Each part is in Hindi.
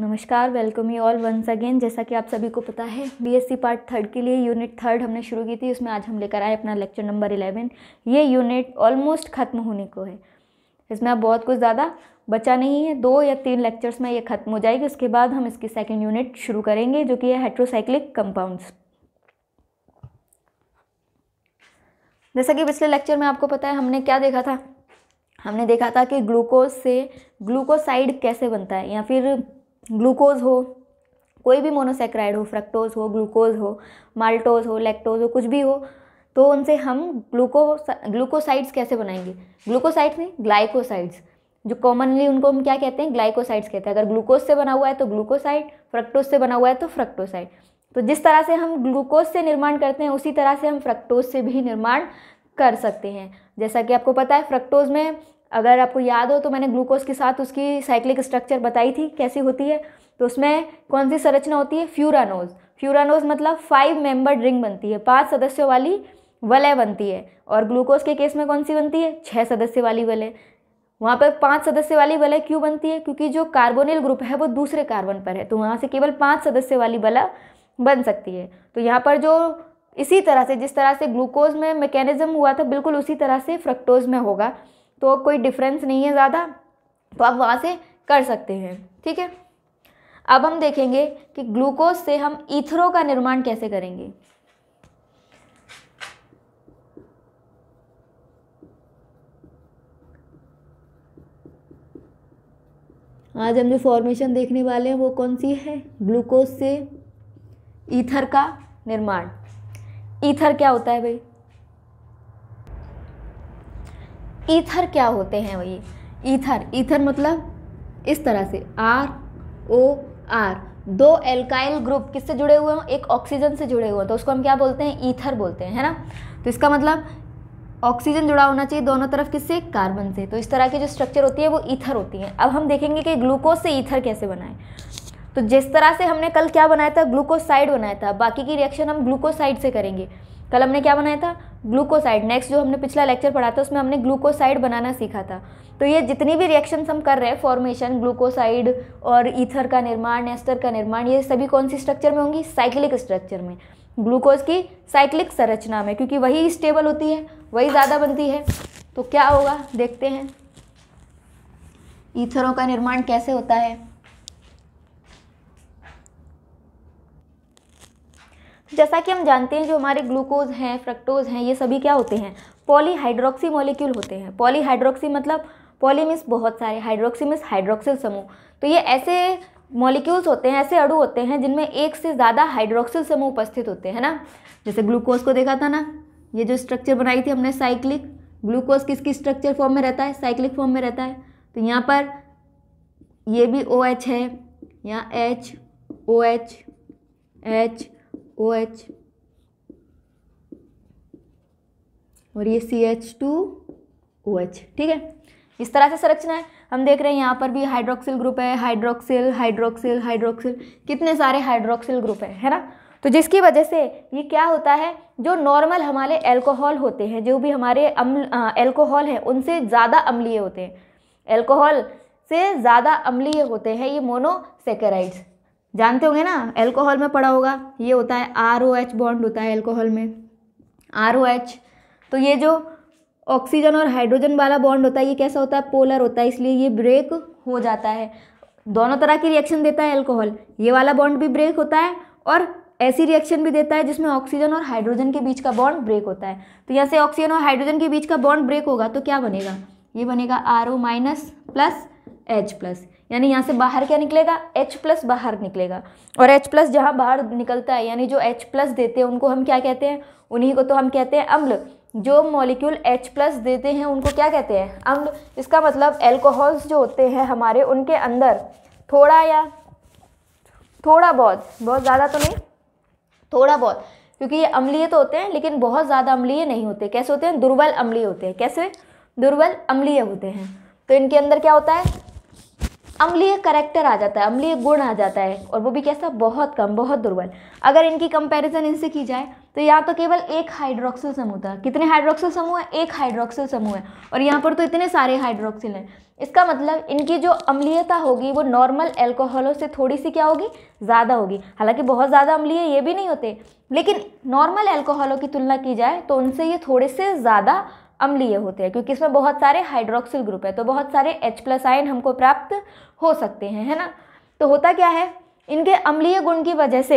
नमस्कार welcome you all once again जैसा कि आप सभी को पता है बीएससी पार्ट थर्ड के लिए यूनिट थर्ड हमने शुरू की थी उसमें आज हम लेकर आए अपना लेक्चर नंबर इलेवन ये यूनिट ऑलमोस्ट ख़त्म होने को है इसमें अब बहुत कुछ ज़्यादा बचा नहीं है दो या तीन लेक्चर्स में ये ख़त्म हो जाएगी उसके बाद हम इसकी सेकेंड यूनिट शुरू करेंगे जो कि है हेट्रोसाइक्लिक कंपाउंड्स जैसा कि पिछले लेक्चर में आपको पता है हमने क्या देखा था हमने देखा था कि ग्लूकोज से ग्लूकोसाइड कैसे बनता है या फिर ग्लूकोज हो कोई भी मोनोसेक्राइड हो फ्रक्टोज हो ग्लूकोज हो माल्टोज हो लेक्टोज हो कुछ भी हो तो उनसे हम ग्लूको ग्लूकोसाइड्स कैसे बनाएंगे ग्लूकोसाइड्स नहीं ग्लाइकोसाइड्स जो कॉमनली उनको हम क्या कहते हैं ग्लाइकोसाइड्स कहते हैं अगर ग्लूकोज से बना हुआ है तो ग्लूकोसाइड फ्रक्टोज से बना हुआ है तो फ्रक्टोसाइड तो जिस तरह से हम ग्लूकोज से निर्माण करते हैं उसी तरह से हम फ्रक्टोज से भी निर्माण कर सकते हैं जैसा कि आपको पता है फ्रक्टोज में अगर आपको याद हो तो मैंने ग्लूकोज के साथ उसकी साइक्लिक स्ट्रक्चर बताई थी कैसी होती है तो उसमें कौन सी संरचना होती है फ्यूरानोज फ्यूरानोज मतलब फाइव मेंबर रिंग बनती है पांच सदस्यों वाली वलय बनती है और ग्लूकोज के केस में कौन सी बनती है छः सदस्य वाली वलय वहाँ पर पांच सदस्य वाली वलय क्यों बनती है क्योंकि जो कार्बोनिल ग्रुप है वो दूसरे कार्बन पर है तो वहाँ से केवल पाँच सदस्य वाली वलय बन सकती है तो यहाँ पर जो इसी तरह से जिस तरह से ग्लूकोज में मैकेनिज्म हुआ था बिल्कुल उसी तरह से फ्रक्टोज में होगा तो कोई डिफरेंस नहीं है ज़्यादा तो आप वहाँ से कर सकते हैं ठीक है अब हम देखेंगे कि ग्लूकोज से हम ईथरों का निर्माण कैसे करेंगे आज हम जो फॉर्मेशन देखने वाले हैं वो कौन सी है ग्लूकोज से ईथर का निर्माण ईथर क्या होता है भाई ईथर क्या होते हैं वही ईथर ईथर मतलब इस तरह से आर ओ आर दो एल्काइल ग्रुप किससे जुड़े हुए हों एक ऑक्सीजन से जुड़े हुए हों तो उसको हम क्या बोलते हैं ईथर बोलते हैं है ना तो इसका मतलब ऑक्सीजन जुड़ा होना चाहिए दोनों तरफ किससे कार्बन से तो इस तरह की जो स्ट्रक्चर होती है वो ईथर होती है अब हम देखेंगे कि ग्लूकोज से ईथर कैसे बनाए तो जिस तरह से हमने कल क्या बनाया था ग्लूकोसाइड बनाया था बाकी की रिएक्शन हम ग्लूकोसाइड से करेंगे कल हमने क्या बनाया था ग्लूकोसाइड नेक्स्ट जो हमने पिछला लेक्चर पढ़ा था उसमें हमने ग्लूकोसाइड बनाना सीखा था तो ये जितनी भी रिएक्शंस हम कर रहे हैं फॉर्मेशन ग्लूकोसाइड और ईथर का निर्माण एस्टर का निर्माण ये सभी कौन सी स्ट्रक्चर में होंगी साइक्लिक स्ट्रक्चर में ग्लूकोज की साइक्लिक संरचना में क्योंकि वही स्टेबल होती है वही ज़्यादा बनती है तो क्या होगा देखते हैं ईथरों का निर्माण कैसे होता है जैसा कि हम जानते हैं जो हमारे ग्लूकोज हैं फ्रक्टोज हैं ये सभी क्या होते हैं पॉलीहाइड्रोक्सी मॉलिक्यूल होते हैं पॉलीहाइड्रोक्सी मतलब पॉलीमिस बहुत सारे हाइड्रोक्सी मिस हाइड्रोक्सिल समूह तो ये ऐसे मॉलिक्यूल्स होते हैं ऐसे अड़ू होते हैं जिनमें एक से ज़्यादा हाइड्रोक्सिल समूह उपस्थित होते हैं ना जैसे ग्लूकोज को देखा था ना ये जो स्ट्रक्चर बनाई थी हमने साइक्लिक ग्लूकोज किस किस स्ट्रक्चर फॉर्म में रहता है साइक्लिक फॉर्म में रहता है तो यहाँ पर ये भी ओ OH है यहाँ H O H H O H और ये C H two O H ठीक है इस तरह से संरचना है हम देख रहे हैं यहाँ पर भी हाइड्रोक्सिल ग्रुप है हाइड्रोक्सिल हाइड्रोक्सिल हाइड्रोक्सिल कितने सारे हाइड्रोक्सिल ग्रुप है है ना तो जिसकी वजह से ये क्या होता है जो नॉर्मल हमारे एल्कोहल होते हैं जो भी हमारे अम्ल एल्कोहल हैं उनसे ज़्यादा अम्लीय होते हैं एल्कोहल से ज़्यादा अम्लीय होते हैं ये मोनोसेकेराइड्स जानते होंगे ना एल्कोहल में पड़ा होगा ये होता है आर ओ एच बॉन्ड होता है एल्कोहल में आर ओ एच तो ये जो ऑक्सीजन और हाइड्रोजन वाला बॉन्ड होता है ये कैसा होता है पोलर होता है इसलिए ये ब्रेक हो जाता है दोनों तरह की रिएक्शन देता है एल्कोहल ये वाला बॉन्ड भी ब्रेक होता है और ऐसी रिएक्शन भी देता है जिसमें ऑक्सीजन और हाइड्रोजन के बीच का बॉन्ड ब्रेक होता है तो यहाँ से ऑक्सीजन और हाइड्रोजन के बीच का बॉन्ड ब्रेक होगा तो क्या बनेगा ये बनेगा R O minus plus H plus यानी यहाँ से बाहर क्या निकलेगा H प्लस बाहर निकलेगा और H प्लस जहाँ बाहर निकलता है यानी जो H प्लस देते हैं उनको हम क्या कहते हैं उन्हीं को तो हम कहते हैं अम्ल जो मॉलिक्यूल H प्लस देते हैं उनको क्या कहते हैं अम्ल इसका मतलब एल्कोहल्स जो होते हैं हमारे उनके अंदर थोड़ा या थोड़ा बहुत बहुत ज़्यादा तो नहीं थोड़ा बहुत क्योंकि ये अम्लीय तो होते हैं लेकिन बहुत ज़्यादा अम्लीय नहीं होते कैसे होते हैं दुर्बल अम्लीय होते हैं कैसे दुर्बल अम्लीय होते हैं तो इनके अंदर क्या होता है अम्लीय करेक्टर आ जाता है अम्लीय गुण आ जाता है और वो भी कैसा बहुत कम बहुत दुर्बल अगर इनकी कंपैरिजन इनसे की जाए तो यहाँ तो केवल एक हाइड्रोक्सिल समूह था कितने हाइड्रोक्सिल समूह है एक हाइड्रोक्सिल समूह है और यहाँ पर तो इतने सारे हाइड्रोक्सिल हैं इसका मतलब इनकी जो अम्लीयता होगी वो नॉर्मल एल्कोहलों से थोड़ी सी क्या होगी ज़्यादा होगी हालांकि बहुत ज़्यादा अम्लीय ये भी नहीं होते लेकिन नॉर्मल एल्कोहलों की तुलना की जाए तो उनसे ये थोड़े से ज़्यादा अम्लीय होते हैं क्योंकि इसमें बहुत सारे हाइड्रोक्सिल ग्रुप है तो बहुत सारे एच प्लस आयन हमको प्राप्त हो सकते हैं है ना तो होता क्या है इनके अम्लीय गुण की वजह से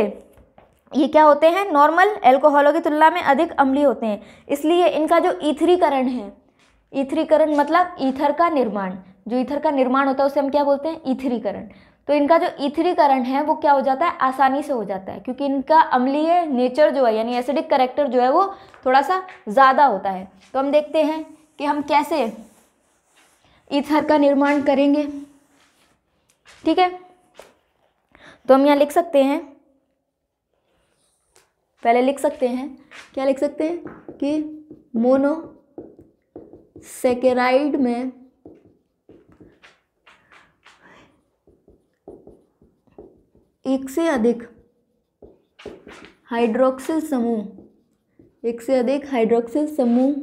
ये क्या होते हैं नॉर्मल एल्कोहलों की तुलना में अधिक अम्लीय होते हैं इसलिए इनका जो ईथरीकरण है ईथरीकरण मतलब ईथर का निर्माण जो ईथर का निर्माण होता है उसे हम क्या बोलते हैं ईथरीकरण तो इनका जो इथरीकरण है वो क्या हो जाता है आसानी से हो जाता है क्योंकि इनका अम्लीय नेचर जो है यानी एसिडिक करेक्टर जो है वो थोड़ा सा ज़्यादा होता है तो हम देखते हैं कि हम कैसे ईथर का निर्माण करेंगे ठीक है तो हम यहाँ लिख सकते हैं पहले लिख सकते हैं क्या लिख सकते हैं कि मोनो सेकेराइड में एक से अधिक हाइड्रोक्सिल समूह एक से अधिक हाइड्रोक्सिल समूह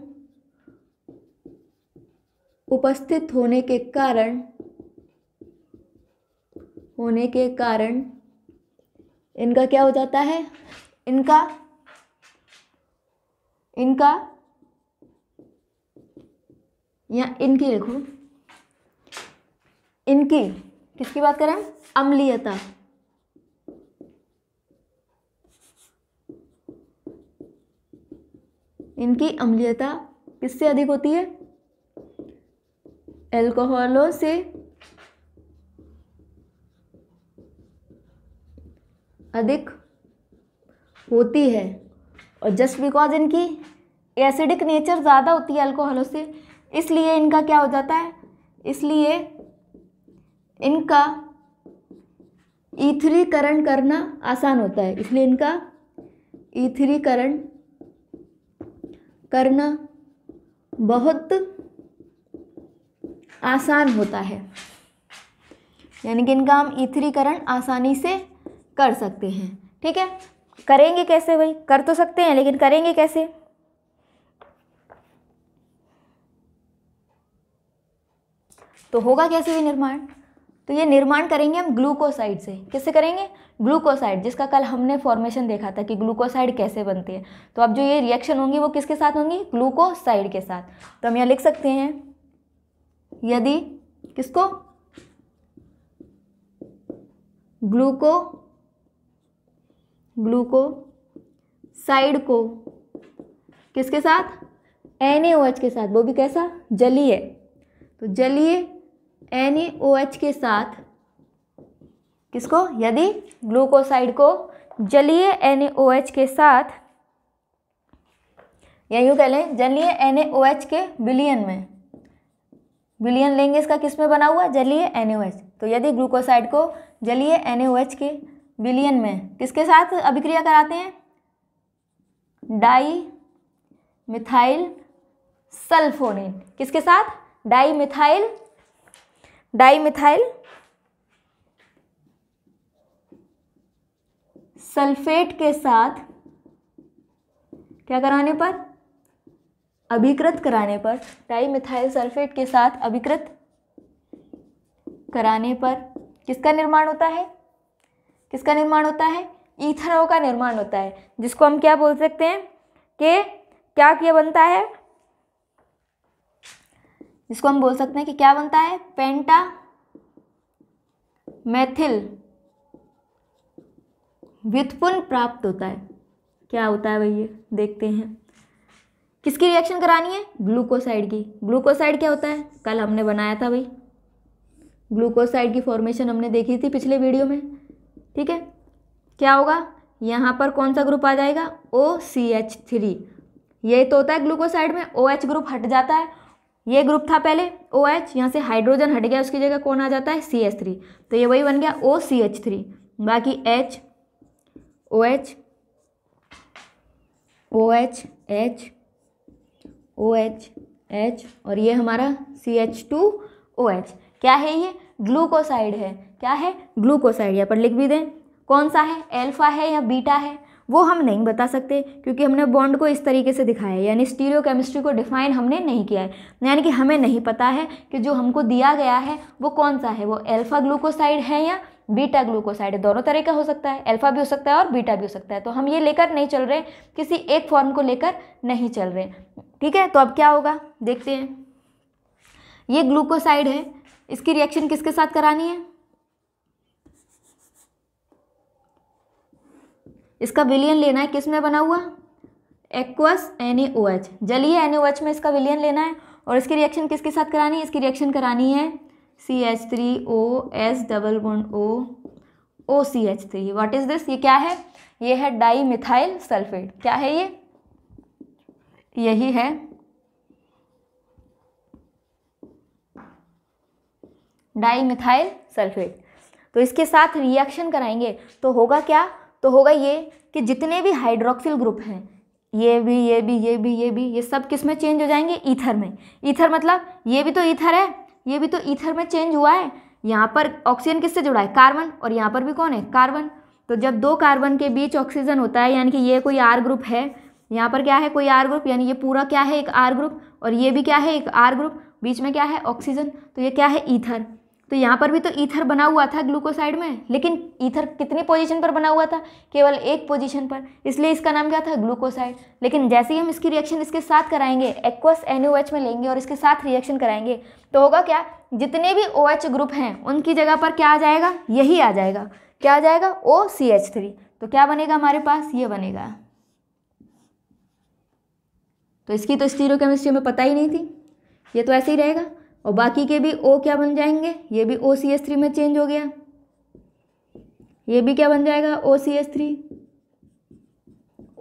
उपस्थित होने के कारण होने के कारण इनका क्या हो जाता है इनका इनका या इनकी लिखो इनकी किसकी बात करें अम्लीयता इनकी अम्लीयता किससे अधिक होती है एल्कोहलों से अधिक होती है और जस्ट बिकॉज इनकी एसिडिक नेचर ज़्यादा होती है अल्कोहलों से इसलिए इनका क्या हो जाता है इसलिए इनका ईथरीकरण करना आसान होता है इसलिए इनका ईथरीकरण करना बहुत आसान होता है यानी कि इनका हम इथरीकरण आसानी से कर सकते हैं ठीक है करेंगे कैसे भाई कर तो सकते हैं लेकिन करेंगे कैसे तो होगा कैसे भी निर्माण तो ये निर्माण करेंगे हम ग्लूकोसाइड से किससे करेंगे ग्लूकोसाइड जिसका कल हमने फॉर्मेशन देखा था कि ग्लूकोसाइड कैसे बनते हैं तो अब जो ये रिएक्शन होंगी वो किसके साथ होंगी ग्लूकोसाइड के साथ तो हम यहाँ लिख सकते हैं यदि किसको ग्लूको ग्लूको साइड को किसके साथ एच के साथ वो भी कैसा जलीय तो जलीय एच के साथ किसको यदि ग्लूकोसाइड को जलीय एन के साथ या यूँ कह लें जलीय एन के विलियन में विलियन लेंगे इसका किस में बना हुआ जलीय एन तो यदि ग्लूकोसाइड को जलीय एन के विलियन में किसके साथ अभिक्रिया कराते हैं डाई मिथाइल सल्फोनेट किसके साथ di methyl di methyl sulphate के साथ क्या कराने पर अभिकृत कराने पर डाई मिथाइल सल्फेट के साथ अभिकृत कराने पर किसका निर्माण होता है किसका निर्माण होता है ईथरों का निर्माण होता है जिसको हम क्या बोल सकते हैं कि क्या क्या बनता है जिसको हम बोल सकते हैं कि क्या बनता है पेंटा मैथिल व्युत्पन्न प्राप्त होता है क्या होता है भैया देखते हैं किसकी रिएक्शन करानी है ग्लूकोसाइड की ग्लूकोसाइड क्या होता है कल हमने बनाया था भाई ग्लूकोसाइड की फॉर्मेशन हमने देखी थी पिछले वीडियो में ठीक है क्या होगा यहाँ पर कौन सा ग्रुप आ जाएगा ओ सी एच थ्री ये तो होता है ग्लूकोसाइड में ओ OH ग्रुप हट जाता है ये ग्रुप था पहले ओ OH यहाँ से हाइड्रोजन हट गया उसकी जगह कौन आ जाता है सी एच थ्री तो ये वही बन गया ओ सी एच थ्री बाकी H O H O H H O H H और ये हमारा C H two O H क्या है ये ग्लूकोसाइड है क्या है ग्लूकोसाइड यहाँ पर लिख भी दें कौन सा है एल्फा है या बीटा है वो हम नहीं बता सकते क्योंकि हमने बॉन्ड को इस तरीके से दिखाया है यानी स्टीरियो केमिस्ट्री को डिफाइन हमने नहीं किया है यानी कि हमें नहीं पता है कि जो हमको दिया गया है वो कौन सा है वो एल्फ़ा ग्लूकोसाइड है या बीटा ग्लूकोसाइड दोनों तरह का हो सकता है अल्फा भी हो सकता है और बीटा भी हो सकता है तो हम ये लेकर नहीं चल रहे किसी एक फॉर्म को लेकर नहीं चल रहे ठीक है तो अब क्या होगा देखते हैं ये ग्लूकोसाइड है इसकी रिएक्शन किसके साथ करानी है इसका विलियन लेना है किस में बना हुआ एक्वस एन जलीय एन में इसका विलियन लेना है और इसकी रिएक्शन किसके साथ करानी है इसकी रिएक्शन करानी है C H three O S double one O O C H three what is this ये क्या है ये है डाई मिथाइल सल्फेट क्या है ये यही है डाई मिथाइल सल्फेट तो इसके साथ रिएक्शन कराएंगे तो होगा क्या तो होगा ये कि जितने भी हाइड्रोक्सिल ग्रुप हैं ये भी ये भी ये भी ये भी ये सब किस में चेंज हो जाएंगे ईथर में ईथर मतलब ये भी तो ईथर है ये भी तो ईथर में चेंज हुआ है यहाँ पर ऑक्सीजन किससे जुड़ा है कार्बन और यहाँ पर भी कौन है कार्बन तो जब दो कार्बन के बीच ऑक्सीजन होता है यानी कि ये कोई आर ग्रुप है यहाँ पर क्या है कोई आर ग्रुप यानी ये पूरा क्या है एक आर ग्रुप और ये भी क्या है एक आर ग्रुप बीच में क्या है ऑक्सीजन तो ये क्या है ईथर तो यहाँ पर भी तो ईथर बना हुआ था ग्लूकोसाइड में लेकिन ईथर कितनी पोजीशन पर बना हुआ था केवल एक पोजीशन पर इसलिए इसका नाम क्या था ग्लूकोसाइड लेकिन जैसे ही हम इसकी रिएक्शन इसके साथ कराएंगे एक्वस एन में लेंगे और इसके साथ रिएक्शन कराएंगे तो होगा क्या जितने भी ओ एच ग्रुप हैं उनकी जगह पर क्या आ जाएगा यही आ जाएगा क्या आ जाएगा ओ सी एच थ्री तो क्या बनेगा हमारे पास ये बनेगा तो इसकी तो स्टीरियो केमिस्ट्री में पता ही नहीं थी ये तो ऐसे ही रहेगा और बाकी के भी ओ क्या बन जाएंगे ये भी ओ सी एस थ्री में चेंज हो गया ये भी क्या बन जाएगा O C S three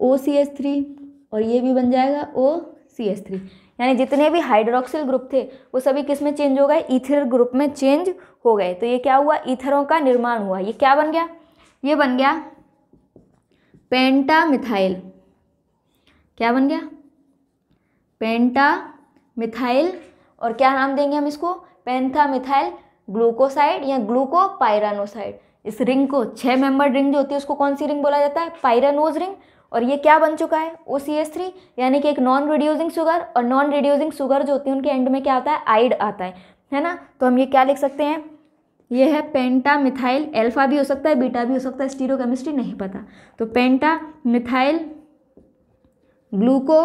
O C S three और ये भी बन जाएगा ओ सी एस थ्री यानी जितने भी हाइड्रोक्सिल ग्रुप थे वो सभी किस में चेंज हो गए ईथर ग्रुप में चेंज हो गए तो ये क्या हुआ ईथरों का निर्माण हुआ ये क्या बन गया ये बन गया पेंटा मिथाइल क्या बन गया पेंटा मिथाइल और क्या नाम देंगे हम इसको पेंथा मिथाइल ग्लूकोसाइड या ग्लूकोपायरानोसाइड इस रिंग को छः मेंबर रिंग जो होती है उसको कौन सी रिंग बोला जाता है पायरानोज रिंग और ये क्या बन चुका है ओ सी एस थ्री यानी कि एक नॉन रिड्यूसिंग शुगर और नॉन रिड्यूसिंग शुगर जो होती है उनके एंड में क्या आता है आइड आता है है ना तो हम ये क्या लिख सकते हैं ये है पेंटा मिथाइल एल्फा भी हो सकता है बीटा भी हो सकता है स्टीरो केमिस्ट्री नहीं पता तो पेंटा मिथाइल ग्लूको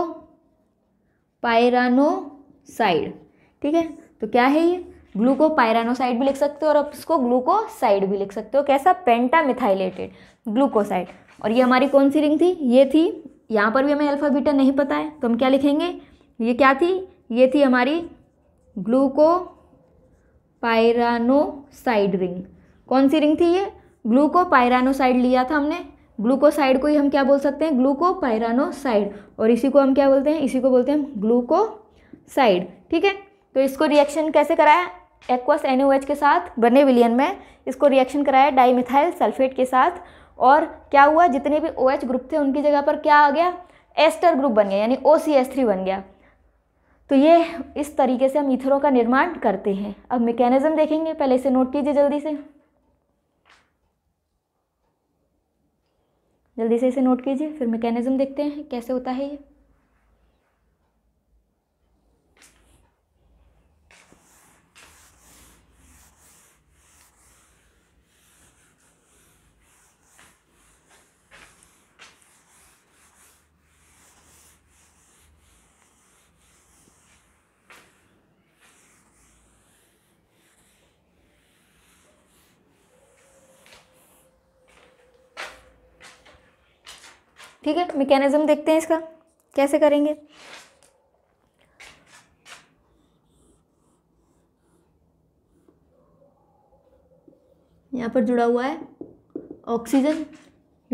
पायरानोसाइड ठीक है तो क्या है ये ग्लूकोपायरानोसाइड भी लिख सकते हो और आप इसको ग्लूकोसाइड भी लिख सकते हो कैसा पेंटामिथाइलेटेड ग्लूकोसाइड और ये हमारी कौन सी रिंग थी ये थी यहाँ पर भी हमें अल्फ़ा बीटा नहीं पता है तो हम क्या लिखेंगे ये क्या थी ये थी हमारी ग्लूको पायरानोसाइड रिंग कौन सी रिंग थी ये ग्लूकोपायरानोसाइड लिया था हमने ग्लूकोसाइड को ही हम क्या बोल सकते हैं ग्लूकोपायरानोसाइड और इसी को हम क्या बोलते हैं इसी को बोलते हैं हम ग्लूकोसाइड ठीक है तो इसको रिएक्शन कैसे कराया एक्वस एन के साथ बने विलियन में इसको रिएक्शन कराया डाईमिथाइल सल्फेट के साथ और क्या हुआ जितने भी ओ OH ग्रुप थे उनकी जगह पर क्या आ गया एस्टर ग्रुप बन गया यानी ओ बन गया तो ये इस तरीके से हम इथरों का निर्माण करते हैं अब मैकेनिज्म देखेंगे पहले इसे नोट कीजिए जल्दी से जल्दी से इसे नोट कीजिए फिर मैकेनिज्म देखते हैं कैसे होता है ये ठीक है मैकेनिज्म देखते हैं इसका कैसे करेंगे यहाँ पर जुड़ा हुआ है ऑक्सीजन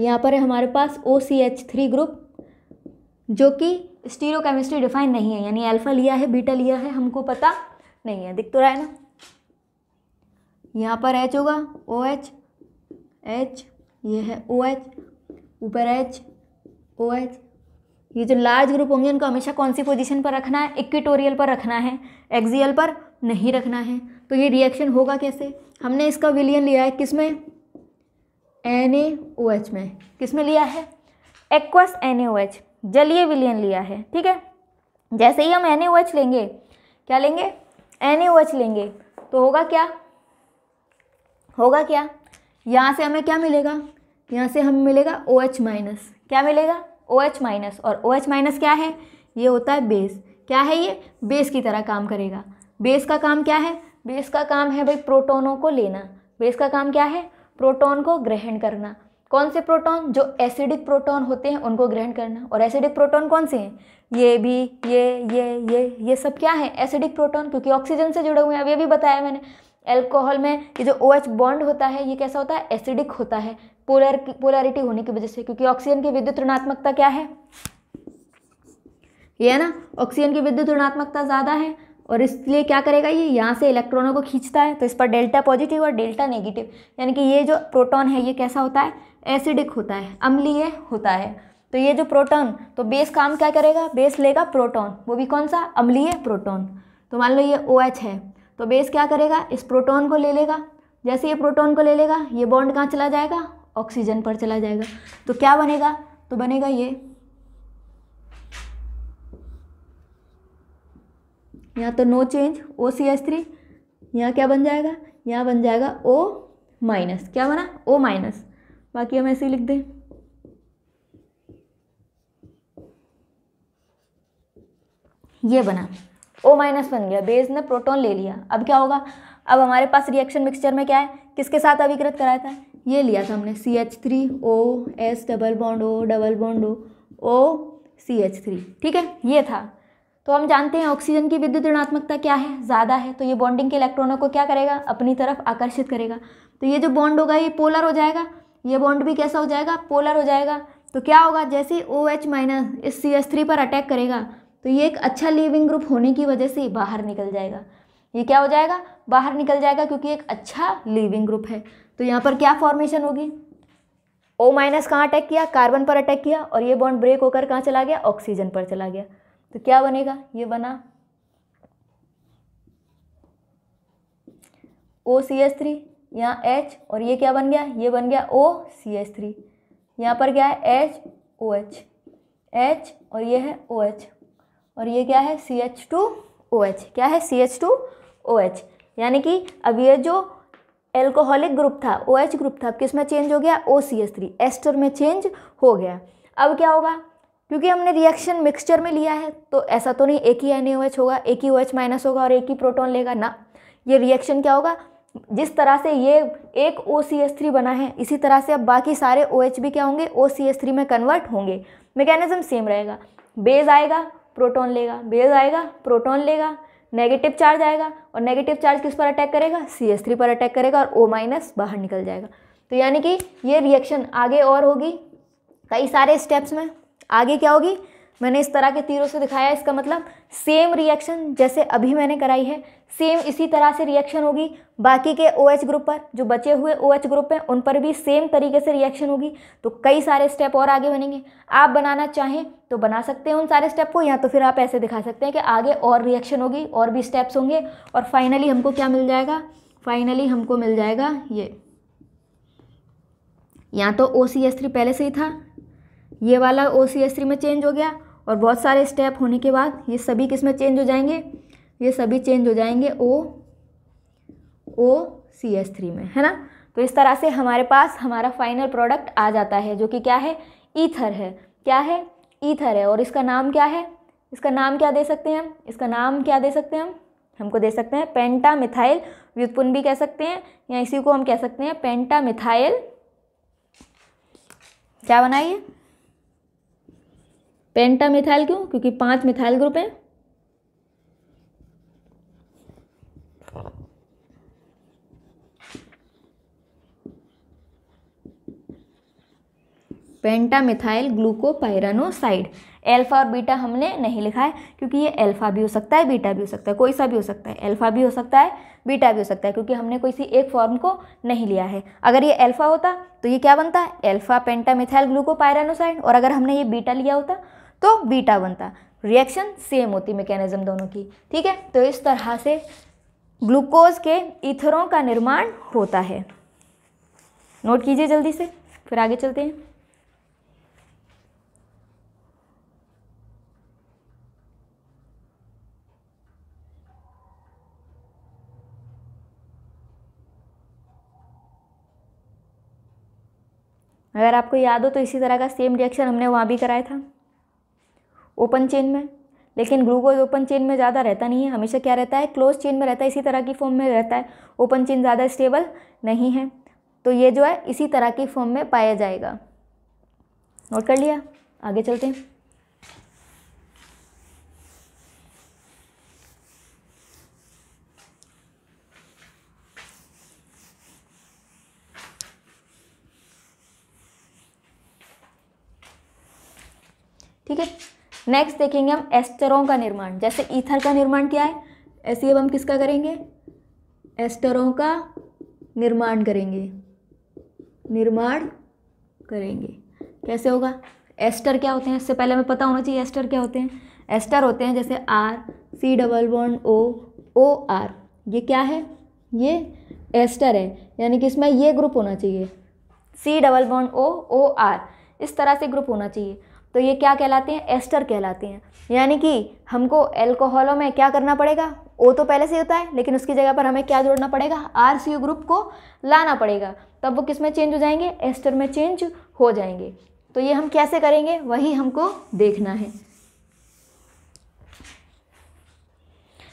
यहाँ पर है हमारे पास O C H three group जो कि स्टीरो केमिस्ट्री डिफाइन नहीं है यानी अल्फ़ा लिया है बीटा लिया है हमको पता नहीं है दिख तो रहा है ना यहाँ पर एच होगा ओ एच एच ये है ओ एच ऊपर एच ओ एच ये जो लार्ज ग्रुप होंगे उनको हमेशा कौन सी पोजिशन पर रखना है इक्विटोरियल पर रखना है एक्जियल पर नहीं रखना है तो ये रिएक्शन होगा कैसे हमने इसका विलियन लिया है किस में एन ए ओ एच में किस में लिया है aqueous N A O H जलीय विलियन लिया है ठीक है जैसे ही हम एन ए ओ एच लेंगे क्या लेंगे एन ए ओ एच लेंगे तो होगा क्या होगा क्या यहाँ से हमें क्या मिलेगा यहाँ से हमें मिलेगा ओ एच माइनस क्या मिलेगा ओ एच माइनस और ओ एच माइनस क्या है ये होता है बेस क्या है ये बेस की तरह काम करेगा बेस का काम क्या है बेस का काम है भाई प्रोटोनों को लेना बेस का काम क्या है प्रोटोन को ग्रहण करना कौन से प्रोटोन जो एसिडिक प्रोटोन होते हैं उनको ग्रहण करना और एसिडिक प्रोटोन कौन से हैं ये भी ये ये ये ये सब क्या है एसिडिक प्रोटोन क्योंकि ऑक्सीजन से जुड़े हुए हैं अब ये भी बताया मैंने एल्कोहल में ये जो ओ OH बॉन्ड होता है ये कैसा होता है एसिडिक होता है पोलर पोलैरिटी होने की वजह से क्योंकि ऑक्सीजन की विद्युत ऋणात्मकता क्या है ये है ना ऑक्सीजन की विद्युत ऋणात्मकता ज़्यादा है और इसलिए क्या करेगा ये यहाँ से इलेक्ट्रॉनों को खींचता है तो इस पर डेल्टा पॉजिटिव और डेल्टा नेगेटिव यानी कि ये जो प्रोटॉन है ये कैसा होता है एसिडिक होता है अम्लीय होता है तो ये जो प्रोटॉन तो बेस काम क्या करेगा बेस लेगा प्रोटॉन वो भी कौन सा अम्लीय प्रोटॉन तो मान लो ये ओ OH है तो बेस क्या करेगा इस प्रोटोन को ले लेगा जैसे ये प्रोटोन को ले लेगा ये बॉन्ड कहाँ चला जाएगा ऑक्सीजन पर चला जाएगा तो क्या बनेगा तो बनेगा ये यहाँ तो no change O C S three यहाँ क्या बन जाएगा यहाँ बन जाएगा ओ माइनस क्या बना ओ माइनस बाकी हम ऐसे ही लिख दें ये बना ओ माइनस बन गया बेस ने प्रोटॉन ले लिया अब क्या होगा अब हमारे पास रिएक्शन मिक्सचर में क्या है किसके साथ अभिकृत कराया था ये लिया था हमने C H three O S double bond O double bond O O C H three ठीक है ये था तो हम जानते हैं ऑक्सीजन की विद्युत ऋणात्मकता क्या है ज़्यादा है तो ये बॉन्डिंग के इलेक्ट्रॉनों को क्या करेगा अपनी तरफ आकर्षित करेगा तो ये जो बॉन्ड होगा ये पोलर हो जाएगा ये बॉन्ड भी कैसा हो जाएगा पोलर हो जाएगा तो क्या होगा जैसे ओ एच माइनस इस सी एच थ्री पर अटैक करेगा तो ये एक अच्छा लिविंग ग्रुप होने की वजह से बाहर निकल जाएगा ये क्या हो जाएगा बाहर निकल जाएगा क्योंकि एक अच्छा लिविंग ग्रुप है तो यहाँ पर क्या फॉर्मेशन होगी ओ माइनस कहाँ अटैक किया कार्बन पर अटैक किया और ये बॉन्ड ब्रेक होकर कहाँ चला गया ऑक्सीजन पर चला गया तो क्या बनेगा ये बना ओ सी एस थ्री यहाँ एच और ये क्या बन गया ये बन गया ओ सी एस थ्री यहाँ पर क्या है एच ओ एच एच और ये है ओ एच और ये क्या है C H two O H क्या है C H two O H यानी कि अब ये जो एल्कोहलिक ग्रुप था ओ OH ग्रुप था किस में चेंज हो गया O C S three ester में चेंज हो गया अब क्या होगा क्योंकि हमने रिएक्शन मिक्सचर में लिया है तो ऐसा तो नहीं एक ही एन होगा एक ही ओ OH माइनस होगा और एक ही प्रोटोन लेगा ना ये रिएक्शन क्या होगा जिस तरह से ये एक ओ सी एस थ्री बना है इसी तरह से अब बाकी सारे ओ OH भी क्या होंगे ओ सी एस थ्री में कन्वर्ट होंगे मैकेनिज्म सेम रहेगा बेज आएगा प्रोटोन लेगा बेज आएगा प्रोटोन लेगा नेगेटिव चार्ज आएगा और नेगेटिव चार्ज किस पर अटैक करेगा सी एस थ्री पर अटैक करेगा और ओ माइनस बाहर निकल जाएगा तो यानी कि ये रिएक्शन आगे और होगी कई सारे स्टेप्स में आगे क्या होगी मैंने इस तरह के तीरों से दिखाया इसका मतलब सेम रिएक्शन जैसे अभी मैंने कराई है सेम इसी तरह से रिएक्शन होगी बाकी के ओ OH ग्रुप पर जो बचे हुए ओ OH ग्रुप हैं उन पर भी सेम तरीके से रिएक्शन होगी तो कई सारे स्टेप और आगे बनेंगे आप बनाना चाहें तो बना सकते हैं उन सारे स्टेप को या तो फिर आप ऐसे दिखा सकते हैं कि आगे और रिएक्शन होगी और भी स्टेप्स होंगे और फाइनली हमको क्या मिल जाएगा फाइनली हमको मिल जाएगा ये या तो ओ पहले से ही था ये वाला ओ में चेंज हो गया और बहुत सारे स्टेप होने के बाद ये सभी किस में चेंज हो जाएंगे ये सभी चेंज हो जाएंगे ओ ओ सी एस थ्री में है ना तो इस तरह से हमारे पास हमारा फाइनल प्रोडक्ट आ जाता है जो कि क्या है ईथर है क्या है ईथर है और इसका नाम क्या है इसका नाम क्या दे सकते हैं हम इसका नाम क्या दे सकते हैं हम हमको दे सकते हैं पेंटा मिथाइल व्युत्पन्न भी कह सकते हैं या इसी को हम कह सकते हैं पेंटा मिथाइल क्या बनाइए पेंटा मिथाइल क्यों क्योंकि पांच मिथाइल ग्रुप हैं पेंटामिथाइल ग्लूकोपायरानोसाइड एल्फा और बीटा हमने नहीं लिखा है क्योंकि ये एल्फा भी हो सकता है बीटा भी हो सकता है कोई सा भी हो सकता है एल्फा भी हो सकता है बीटा भी हो सकता है क्योंकि हमने कोई सी एक फॉर्म को नहीं लिया है अगर ये एल्फा होता तो ये क्या बनता एल्फा पेंटामिथाइल ग्लूकोपायरानोसाइड और अगर हमने ये बीटा लिया होता तो बीटा बनता रिएक्शन सेम होती मैकेनिज्म दोनों की ठीक है तो इस तरह से ग्लूकोज के इथरों का निर्माण होता है नोट कीजिए जल्दी से फिर आगे चलते हैं अगर आपको याद हो तो इसी तरह का सेम रिएक्शन हमने वहाँ भी कराया था ओपन चेन में लेकिन ग्लूकोज ओपन चेन में ज़्यादा रहता नहीं है हमेशा क्या रहता है क्लोज चेन में रहता है इसी तरह की फॉर्म में रहता है ओपन चेन ज़्यादा स्टेबल नहीं है तो ये जो है इसी तरह की फॉर्म में पाया जाएगा नोट कर लिया आगे चलते हैं ठीक है नेक्स्ट देखेंगे हम एस्टरों का निर्माण जैसे ईथर का निर्माण क्या है ऐसे अब हम किसका करेंगे एस्टरों का निर्माण करेंगे निर्माण करेंगे कैसे होगा एस्टर क्या होते हैं इससे पहले हमें पता होना चाहिए एस्टर क्या होते हैं एस्टर होते हैं जैसे R C double one O O R ये क्या है ये एस्टर है यानी कि इसमें ये ग्रुप होना चाहिए C double one O O R इस तरह से ग्रुप होना चाहिए तो ये क्या कहलाते हैं एस्टर कहलाते हैं यानी कि हमको एल्कोहलों में क्या करना पड़ेगा ओ तो पहले से होता है लेकिन उसकी जगह पर हमें क्या जोड़ना पड़ेगा आर सी ग्रुप को लाना पड़ेगा तब तो वो किस में चेंज हो जाएंगे एस्टर में चेंज हो जाएंगे तो ये हम कैसे करेंगे वही हमको देखना है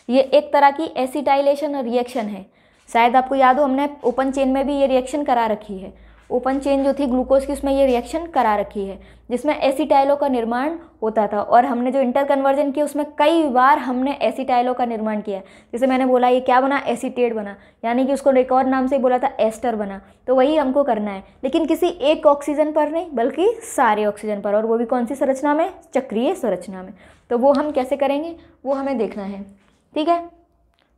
ये एक तरह की एसिटाइलेशन रिएक्शन है शायद आपको याद हो हमने ओपन चेन में भी ये रिएक्शन करा रखी है ओपन चेन जो थी ग्लूकोज की उसमें ये रिएक्शन करा रखी है जिसमें एसिटाइलो का निर्माण होता था और हमने जो इंटर कन्वर्जन किया उसमें कई बार हमने एसिटाइलो का निर्माण किया जैसे मैंने बोला ये क्या बना एसिटेट बना यानी कि उसको एक और नाम से बोला था एस्टर बना तो वही हमको करना है लेकिन किसी एक ऑक्सीजन पर नहीं बल्कि सारे ऑक्सीजन पर और वो भी कौन सी संरचना में चक्रिय संरचना में तो वो हम कैसे करेंगे वो हमें देखना है ठीक है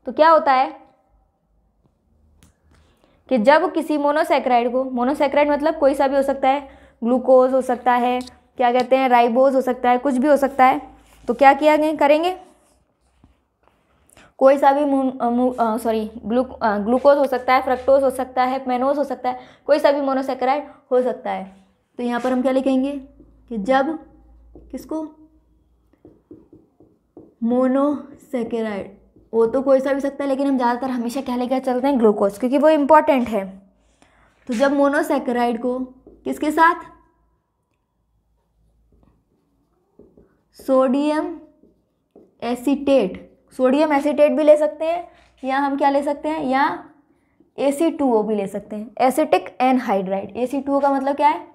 तो क्या होता है कि जब किसी मोनोसेक्राइड को मोनोसेक्राइड मतलब कोई सा भी हो सकता है ग्लूकोज हो सकता है क्या कहते हैं राइबोज हो सकता है कुछ भी हो सकता है तो क्या किया करेंगे कोई सा भी सॉरी ग्लू ग्लूकोज हो सकता है फ्रक्टोज हो सकता है पेनोज हो सकता है कोई सा भी मोनोसेक्राइड हो सकता है तो यहाँ पर हम क्या लिखेंगे कि जब किसको मोनोसेकेराइड वो तो कोई सा भी सकता है लेकिन हम ज़्यादातर हमेशा क्या लेकर चलते हैं ग्लूकोज क्योंकि वो इम्पॉर्टेंट है तो जब मोनोसेक्राइड को किसके साथ सोडियम एसीटेट सोडियम एसीटेट भी ले सकते हैं या हम क्या ले सकते हैं या ए सी टू ओ भी ले सकते हैं acetic anhydride A C two O का मतलब क्या है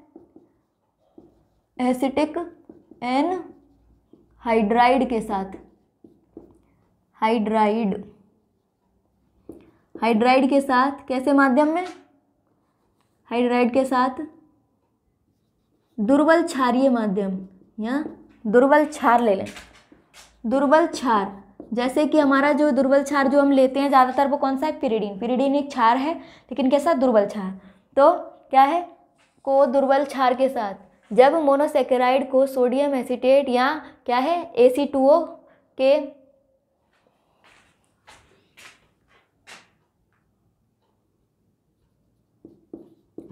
एसिटिक एन हाइड्राइड के साथ हाइड्राइड हाइड्राइड के साथ कैसे माध्यम में हाइड्राइड के साथ दुर्बल क्षारीय माध्यम या दुर्बल क्षार ले लें दुर्बल क्षार जैसे कि हमारा जो दुर्बल क्षार जो हम लेते हैं ज़्यादातर वो कौन सा है पिरीडीन पिरीडीन एक क्षार है लेकिन कैसा दुर्बल क्षार तो क्या है को दुर्बल क्षार के साथ जब मोनोसेकेराइड को सोडियम एसीटेट या क्या है ए के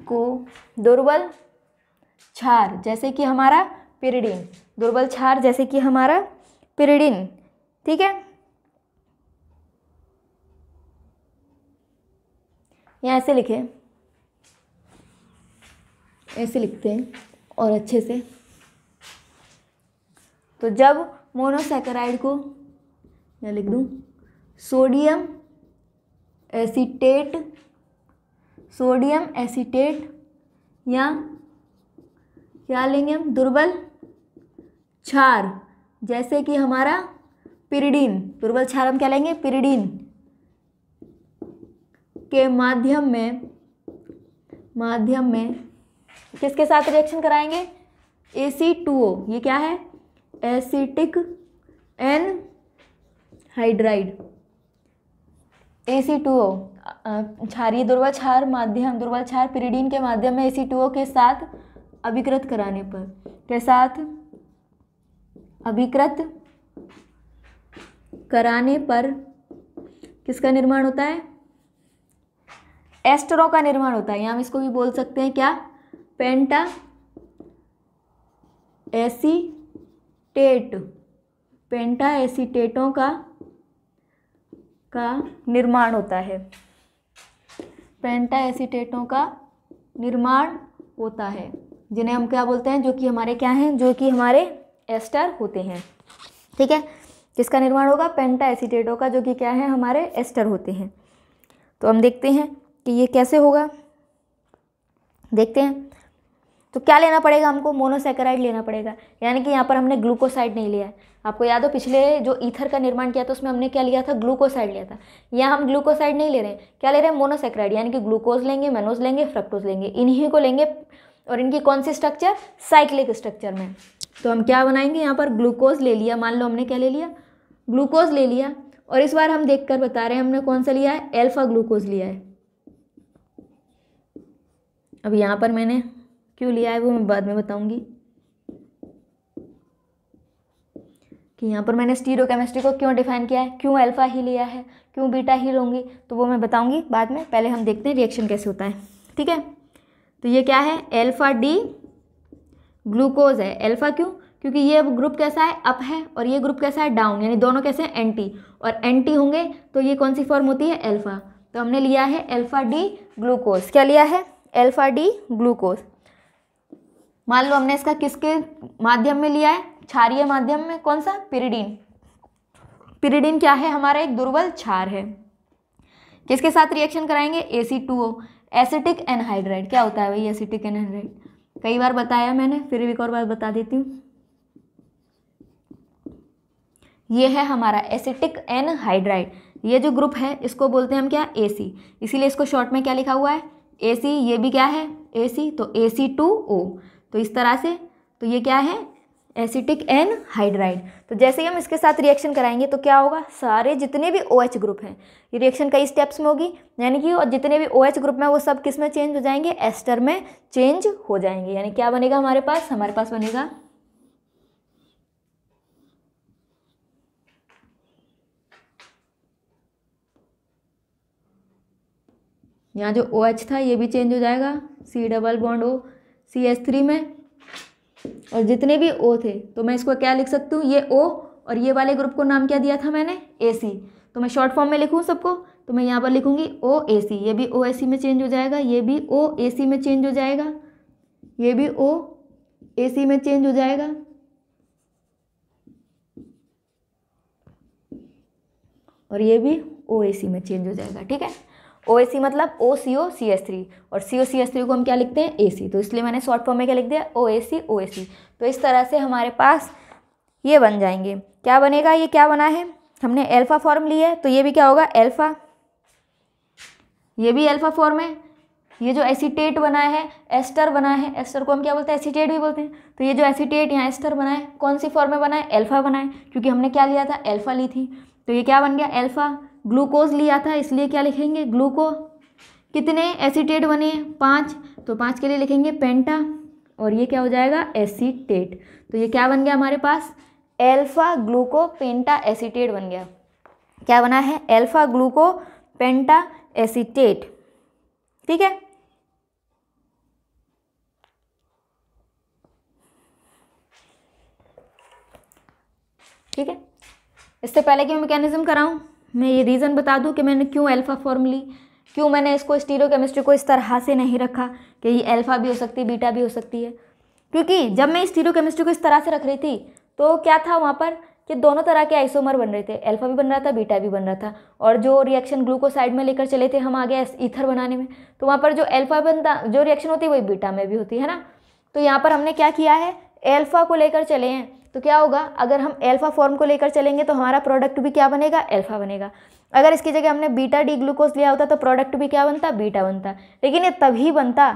को दुर्बल क्षार जैसे कि हमारा पिरिडिन दुर्बल क्षार जैसे कि हमारा पिरिडिन ठीक है यहाँ ऐसे लिखे ऐसे लिखते हैं और अच्छे से तो जब मोनोसेकेराइड को मैं लिख दूँ सोडियम एसीटेट सोडियम एसीटेट या क्या लेंगे हम दुर्बल क्षार जैसे कि हमारा पिरिडीन दुर्बल क्षार हम क्या लेंगे पिरिडीन के माध्यम में माध्यम में किसके साथ रिएक्शन कराएंगे ए ये क्या है acetic anhydride A C two O क्षारीय दुर्वा क्षार माध्यम दुर्वा क्षार पिरीडीन के माध्यम में ए सी टू ओ के साथ अभिकृत कराने पर के साथ अभिकृत कराने पर किसका निर्माण होता है एस्टरों का निर्माण होता है या हम इसको भी बोल सकते हैं क्या पेंटा एसीटेट पेंटा एसीटेटों का का निर्माण होता है पेंटा एसीटेटों का निर्माण होता है जिन्हें हम क्या बोलते हैं जो कि हमारे क्या हैं जो कि हमारे एस्टर होते हैं ठीक है किसका निर्माण होगा पेंटा एसीटेटों का जो कि क्या है हमारे एस्टर होते हैं तो हम देखते हैं कि ये कैसे होगा देखते हैं तो क्या लेना पड़ेगा हमको मोनोसेकेराइड लेना पड़ेगा यानी कि यहाँ पर हमने ग्लूकोसाइड नहीं लिया है आपको याद हो पिछले जो ईथर का निर्माण किया था उसमें हमने क्या लिया था ग्लूकोसाइड लिया था यहाँ हम ग्लूकोसाइड नहीं ले रहे हैं क्या ले रहे हैं मोनोसेकेराइड यानी कि ग्लूकोज लेंगे मेनोज लेंगे फ्रक्टोज लेंगे इन्हीं को लेंगे और इनकी कौन सी स्ट्रक्चर साइक्लिक स्ट्रक्चर में तो हम क्या बनाएंगे यहाँ पर ग्लूकोज ले लिया मान लो हमने क्या ले लिया ग्लूकोज ले लिया और इस बार हम देख कर बता रहे हैं हमने कौन सा लिया है एल्फ़ा ग्लूकोज लिया है अब यहाँ पर मैंने क्यों लिया है वो मैं बाद में बताऊंगी कि यहाँ पर मैंने स्टीरो केमिस्ट्री को क्यों डिफाइन किया है क्यों अल्फ़ा ही लिया है क्यों बीटा ही लूँगी तो वो मैं बताऊँगी बाद में पहले हम देखते हैं रिएक्शन कैसे होता है ठीक है तो ये क्या है एल्फ़ा डी ग्लूकोज है एल्फ़ा क्यों क्योंकि ये ग्रुप कैसा है अप है और ये ग्रुप कैसा है डाउन यानी दोनों कैसे हैं एंटी और एंटी होंगे तो ये कौन सी फॉर्म होती है एल्फ़ा तो हमने लिया है एल्फ़ा डी ग्लूकोज क्या लिया है एल्फ़ा डी ग्लूकोज मान लो हमने इसका किसके माध्यम में लिया है क्षारिय माध्यम में कौन सा पिरीडीन पिरीडीन क्या है हमारा एक दुर्बल क्षार है किसके साथ रिएक्शन कराएंगे A C two O acetic anhydride क्या होता है भाई एसिटिक एनहाइड्राइड कई बार बताया मैंने फिर भी एक और बार बता देती हूँ ये है हमारा एसिटिक एनहाइड्राइड ये जो ग्रुप है इसको बोलते हैं हम क्या ए सी इसीलिए इसको शॉर्ट में क्या लिखा हुआ है ए सी ये भी क्या है ए सी तो ए सी टू ओ तो इस तरह से तो ये क्या है एसिटिक एन हाइड्राइड तो जैसे ही हम इसके साथ रिएक्शन कराएंगे तो क्या होगा सारे जितने भी ओ OH ग्रुप हैं ये रिएक्शन कई स्टेप्स में होगी यानी कि और जितने भी ओ OH ग्रुप में वो सब किस में चेंज हो जाएंगे एस्टर में चेंज हो जाएंगे यानी क्या बनेगा हमारे पास हमारे पास बनेगा यहाँ जो ओ OH था ये भी चेंज हो जाएगा C double bond O C S three में और जितने भी ओ थे तो मैं इसको क्या लिख सकती हूँ ये ओ और ये वाले ग्रुप को नाम क्या दिया था मैंने ए सी तो मैं शॉर्ट फॉर्म में लिखूँ सबको तो मैं यहाँ पर लिखूँगी ओ ए सी ये भी ओ ए सी में चेंज हो जाएगा ये भी ओ ए सी में चेंज हो जाएगा ये भी ओ ए सी में चेंज हो जाएगा और ये भी ओ ए सी में चेंज हो जाएगा ठीक है ओ मतलब ओ सी ओ सी एस थ्री और सी ओ सी एस थ्री को हम क्या लिखते हैं ए सी तो इसलिए मैंने शॉर्ट फॉर्म में क्या लिख दिया ओ ए सी ओ ए सी तो इस तरह से हमारे पास ये बन जाएंगे क्या बनेगा ये क्या बना है हमने एल्फ़ा फॉर्म लिया है तो ये भी क्या होगा एल्फ़ा ये भी एल्फ़ा फॉर्म है ये जो एसीटेट बना है एस्टर बना है एस्टर को हम क्या बोलते हैं एसीटेट भी बोलते हैं तो ये जो एसीटेट यहाँ एस्टर बना है कौन सी फॉर्म में बना है एल्फ़ा बना है क्योंकि हमने क्या लिया था एल्फ़ा ली थी तो ये क्या बन गया एल्फ़ा ग्लूकोज लिया था इसलिए क्या लिखेंगे ग्लूको कितने एसीटेट बने पाँच तो पाँच के लिए लिखेंगे पेंटा और ये क्या हो जाएगा एसीटेट तो ये क्या बन गया हमारे पास एल्फ़ा ग्लूको पेंटा एसीटेट बन गया क्या बना है एल्फ़ा ग्लूको पेंटा एसीटेट ठीक है ठीक है इससे पहले कि मैं मैकेनिज्म कराऊं मैं ये रीज़न बता दूं कि मैंने क्यों अल्फ़ा फॉर्म ली क्यों मैंने इसको स्टीरो केमिस्ट्री को इस तरह से नहीं रखा कि ये अल्फ़ा भी हो सकती है बीटा भी हो सकती है क्योंकि जब मैं स्टीरो केमिस्ट्री को इस तरह से रख रही थी तो क्या था वहाँ पर कि दोनों तरह के आइसोमर बन रहे थे अल्फ़ा भी बन रहा था बीटा भी बन रहा था और जो रिएक्शन ग्लूकोसाइड में लेकर चले थे हम आ गए ईथर बनाने में तो वहाँ पर जो अल्फ़ा बनता जो रिएक्शन होती है वही बीटा में भी होती है ना तो यहाँ पर हमने क्या किया है एल्फ़ा को लेकर चले हैं तो क्या होगा अगर हम एल्फ़ा फॉर्म को लेकर चलेंगे तो हमारा प्रोडक्ट भी क्या बनेगा एल्फ़ा बनेगा अगर इसकी जगह हमने बीटा डी ग्लूकोज लिया होता तो प्रोडक्ट भी क्या बनता बीटा बनता लेकिन ये तभी बनता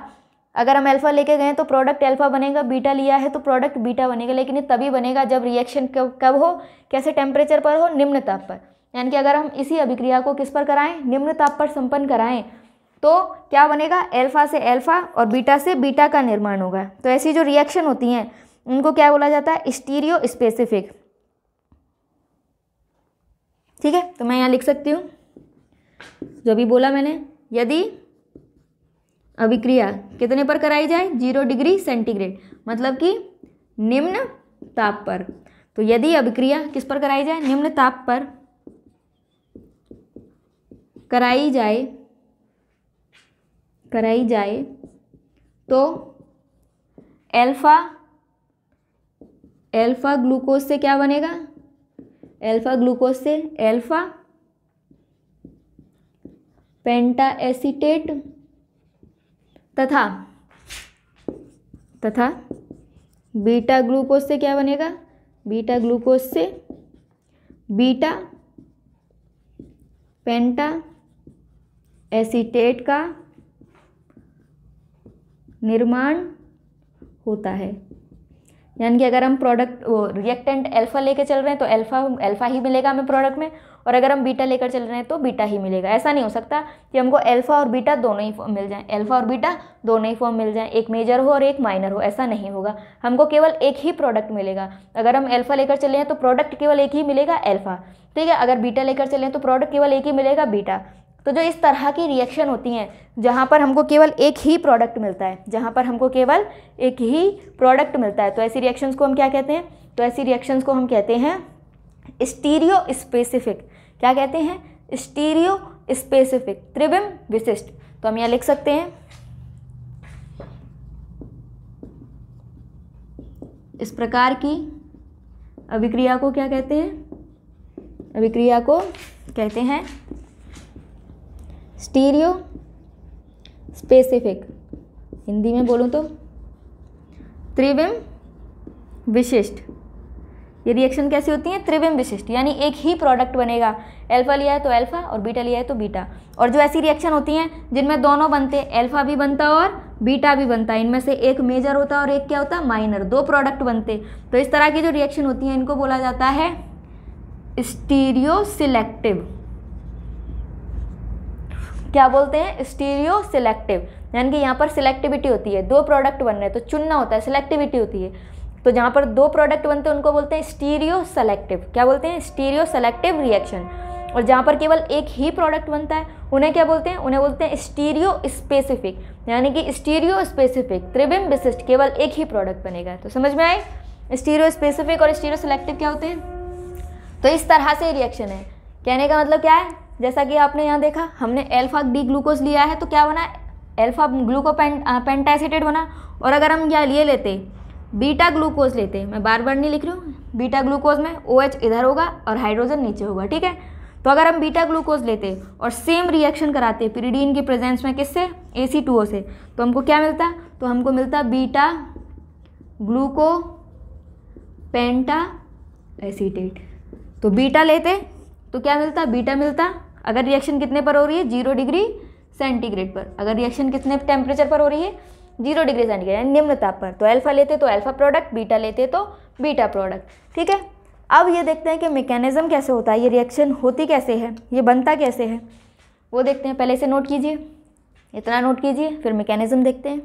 अगर हम एल्फा लेके गए तो प्रोडक्ट एल्फा बनेगा बीटा लिया है तो प्रोडक्ट बीटा बनेगा लेकिन ये तभी बनेगा जब रिएक्शन कब हो कैसे टेम्परेचर पर हो निम्न ताप पर यानी कि अगर हम इसी अभिक्रिया को किस पर कराएं निम्न ताप पर संपन्न कराएं तो क्या बनेगा एल्फा से एल्फा और बीटा से बीटा का निर्माण होगा तो ऐसी जो रिएक्शन होती हैं उनको क्या बोला जाता है स्टीरियो स्पेसिफिक ठीक है तो मैं यहाँ लिख सकती हूँ जो भी बोला मैंने यदि अभिक्रिया कितने पर कराई जाए जीरो डिग्री सेंटीग्रेड मतलब कि निम्न ताप पर तो यदि अभिक्रिया किस पर कराई जाए निम्न ताप पर कराई जाए कराई जाए तो एल्फा एल्फ़ा ग्लूकोज से क्या बनेगा एल्फ़ा ग्लूकोज से एल्फ़ा पेंटा एसीटेट तथा तथा बीटा ग्लूकोज से क्या बनेगा बीटा ग्लूकोज से बीटा पेंटा एसीटेट का निर्माण होता है यानी कि अगर हम प्रोडक्ट वो रिएक्टेंट तो एल्फ़ा लेकर चल रहे हैं तो एल्फ़ा एल्फ़ा ही मिलेगा हमें प्रोडक्ट में और अगर हम बीटा लेकर चल रहे हैं तो बीटा ही मिलेगा ऐसा नहीं हो सकता कि हमको एल्फ़ा और बीटा दोनों ही फॉर्म मिल जाएं एल्फ़ा और बीटा दोनों ही फॉर्म मिल जाएं एक मेजर हो और एक माइनर हो ऐसा नहीं होगा हमको केवल एक ही प्रोडक्ट मिलेगा अगर हम एल्फ़ा लेकर चले हैं तो प्रोडक्ट केवल एक ही मिलेगा एल्फ़ा ठीक है अगर बीटा लेकर चले तो प्रोडक्ट केवल एक ही मिलेगा बीटा तो जो इस तरह की रिएक्शन होती हैं जहाँ पर हमको केवल एक ही प्रोडक्ट मिलता है जहाँ पर हमको केवल एक ही प्रोडक्ट मिलता है तो ऐसी रिएक्शंस को हम क्या कहते हैं तो ऐसी रिएक्शंस को हम कहते हैं स्टीरियो स्पेसिफिक क्या कहते हैं स्टीरियो स्पेसिफिक त्रिविम विशिष्ट तो हम यहाँ लिख सकते हैं इस प्रकार की अभिक्रिया को क्या कहते हैं अभिक्रिया को कहते हैं स्टीरियो स्पेसिफिक हिंदी में बोलूँ तो त्रिविम विशिष्ट ये रिएक्शन कैसी होती है त्रिविम विशिष्ट यानी एक ही प्रोडक्ट बनेगा अल्फा लिया है तो अल्फा और बीटा लिया है तो बीटा और जो ऐसी रिएक्शन होती हैं जिनमें दोनों बनते हैं अल्फा भी बनता है और बीटा भी बनता है इनमें से एक मेजर होता है और एक क्या होता है माइनर दो प्रोडक्ट बनते तो इस तरह की जो रिएक्शन होती हैं इनको बोला जाता है स्टीरियो सिलेक्टिव क्या बोलते हैं स्टीरियो सिलेक्टिव यानी कि यहाँ पर सिलेक्टिविटी होती है दो प्रोडक्ट बन रहे हैं तो चुनना होता है सिलेक्टिविटी होती है तो जहाँ पर दो प्रोडक्ट बनते हैं उनको बोलते हैं स्टीरियो सेलेक्टिव क्या बोलते हैं स्टीरियो सेलेक्टिव रिएक्शन और जहाँ पर केवल एक ही प्रोडक्ट बनता है उन्हें क्या बोलते हैं उन्हें बोलते हैं स्टीरियो स्पेसिफिक यानी कि स्टीरियो स्पेसिफिक त्रिबिम विशिष्ट केवल एक ही प्रोडक्ट बनेगा तो समझ में आए स्टीरियो स्पेसिफिक और स्टीरियो सेलेक्टिव क्या होते हैं तो इस तरह से रिएक्शन है कहने का मतलब क्या है जैसा कि आपने यहाँ देखा हमने एल्फा डी ग्लूकोज लिया है तो क्या बना एल्फा ग्लूको पें, बना और अगर हम यहाँ ये लेते बीटा ग्लूकोज लेते मैं बार बार नहीं लिख रही हूँ बीटा ग्लूकोज में ओ OH इधर होगा और हाइड्रोजन नीचे होगा ठीक है तो अगर हम बीटा ग्लूकोज लेते और सेम रिएक्शन कराते पिरीडीन की प्रेजेंस में किससे ए सी टू ओ से तो हमको क्या मिलता तो हमको मिलता बीटा ग्लूको पेंटा एसीटेट तो बीटा लेते तो क्या मिलता बीटा मिलता अगर रिएक्शन कितने पर हो रही है जीरो डिग्री सेंटीग्रेड पर अगर रिएक्शन कितने टेम्परेचर पर हो रही है जीरो डिग्री सेंटीग्रेड यानी निम्न ताप पर तो अल्फा लेते तो अल्फा प्रोडक्ट बीटा लेते तो बीटा प्रोडक्ट ठीक है अब ये देखते हैं कि मेकेनिज़्म कैसे होता है ये रिएक्शन होती कैसे है ये बनता कैसे है वो देखते हैं पहले से नोट कीजिए इतना नोट कीजिए फिर मैकेनिज्म देखते हैं